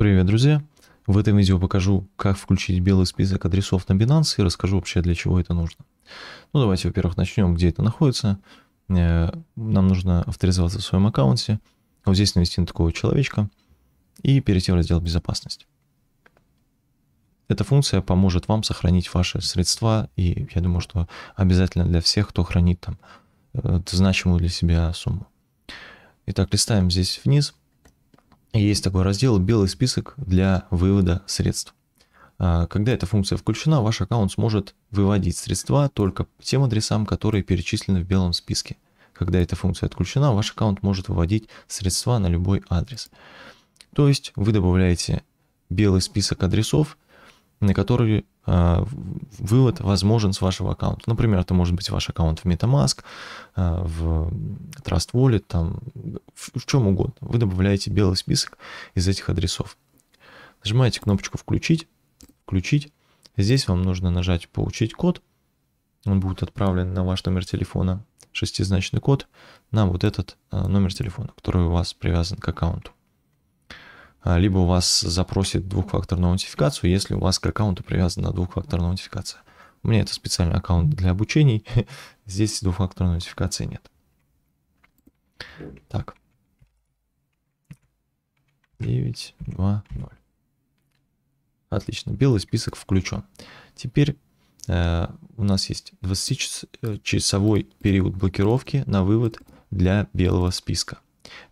Привет, друзья! В этом видео покажу, как включить белый список адресов на Binance и расскажу вообще, для чего это нужно. Ну, давайте, во-первых, начнем, где это находится. Э, нам нужно авторизоваться в своем аккаунте, вот здесь навести на такого человечка и перейти в раздел «Безопасность». Эта функция поможет вам сохранить ваши средства, и я думаю, что обязательно для всех, кто хранит там э, значимую для себя сумму. Итак, листаем здесь вниз – есть такой раздел «Белый список для вывода средств». А, когда эта функция включена, ваш аккаунт сможет выводить средства только тем адресам, которые перечислены в белом списке. Когда эта функция отключена, ваш аккаунт может выводить средства на любой адрес. То есть вы добавляете белый список адресов – на который а, вывод возможен с вашего аккаунта. Например, это может быть ваш аккаунт в MetaMask, а, в Trust Wallet, там, в, в чем угодно. Вы добавляете белый список из этих адресов. Нажимаете кнопочку «Включить», «Включить». Здесь вам нужно нажать «Получить код». Он будет отправлен на ваш номер телефона, шестизначный код, на вот этот а, номер телефона, который у вас привязан к аккаунту. А, либо у вас запросит двухфакторную аутентификацию, если у вас к аккаунту привязана двухфакторная аутентификация. У меня это специальный аккаунт для обучений, здесь двухфакторной аутентификации нет. Так. 9, 2, 0. Отлично, белый список включен. Теперь э, у нас есть 20-часовой период блокировки на вывод для белого списка.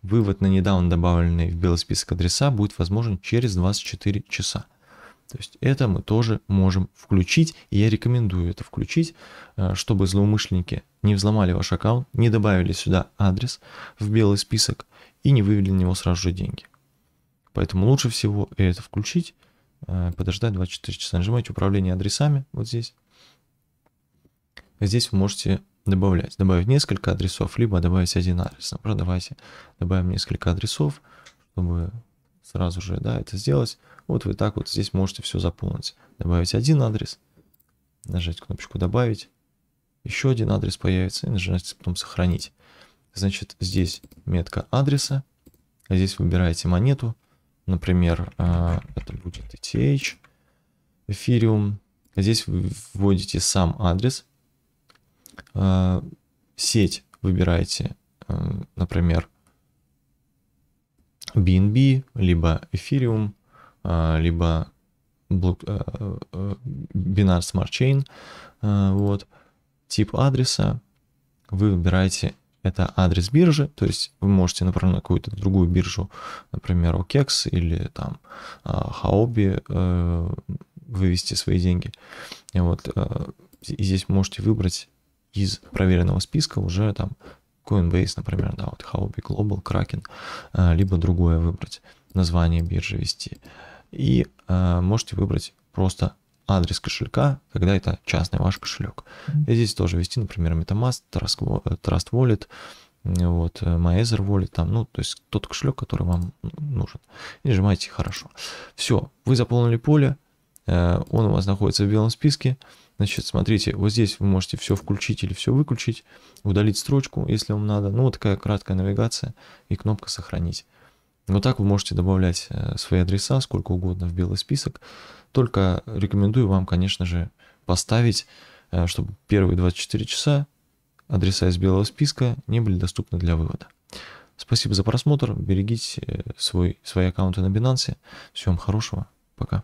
Вывод на недавно добавленные в белый список адреса будет возможен через 24 часа. То есть это мы тоже можем включить, и я рекомендую это включить, э, чтобы злоумышленники не взломали ваш аккаунт, не добавили сюда адрес в белый список и не вывели на него сразу же деньги. Поэтому лучше всего это включить, э, подождать 24 часа. Нажимаете управление адресами вот здесь. Здесь вы можете добавлять. Добавить несколько адресов, либо добавить один адрес. Например, давайте добавим несколько адресов, чтобы сразу же да, это сделать. Вот вы так вот здесь можете все заполнить. Добавить один адрес, нажать кнопочку «Добавить», еще один адрес появится и нажимаете потом «Сохранить». Значит, здесь метка адреса, здесь выбираете монету, например, э, это будет ETH, эфириум. Здесь вы вводите сам адрес, Э, сеть выбираете, э, например, BNB, либо Ethereum, э, либо блок, Binance Smart Chain, вот, тип адреса, вы выбираете это адрес биржи, то есть вы можете, например, на какую-то другую биржу, например, OKEX или там Хаоби вывести свои деньги. И вот и здесь можете выбрать из проверенного списка уже там Coinbase, например, да, вот Howby Global, Kraken, а, либо другое выбрать, название биржи ввести. И э, можете выбрать просто адрес кошелька, когда это частный ваш кошелек. И здесь тоже ввести, например, MetaMask, Trust э, Wallet, вот, э, Maezer Wallet, там, ну, то есть тот кошелек, который вам нужен. И нажимаете «Хорошо». Все, вы заполнили поле, Э, он у вас находится в белом списке. Значит, смотрите, вот здесь вы можете все включить или все выключить, удалить строчку, если вам надо. Ну, вот такая краткая навигация и кнопка «Сохранить». Вот так вы можете добавлять э, свои адреса сколько угодно в белый список. Только рекомендую вам, конечно же, поставить, э, чтобы первые 24 часа адреса из белого списка не были доступны для вывода. Спасибо за просмотр. Берегите свой, свои аккаунты на Binance. Всем хорошего. Пока.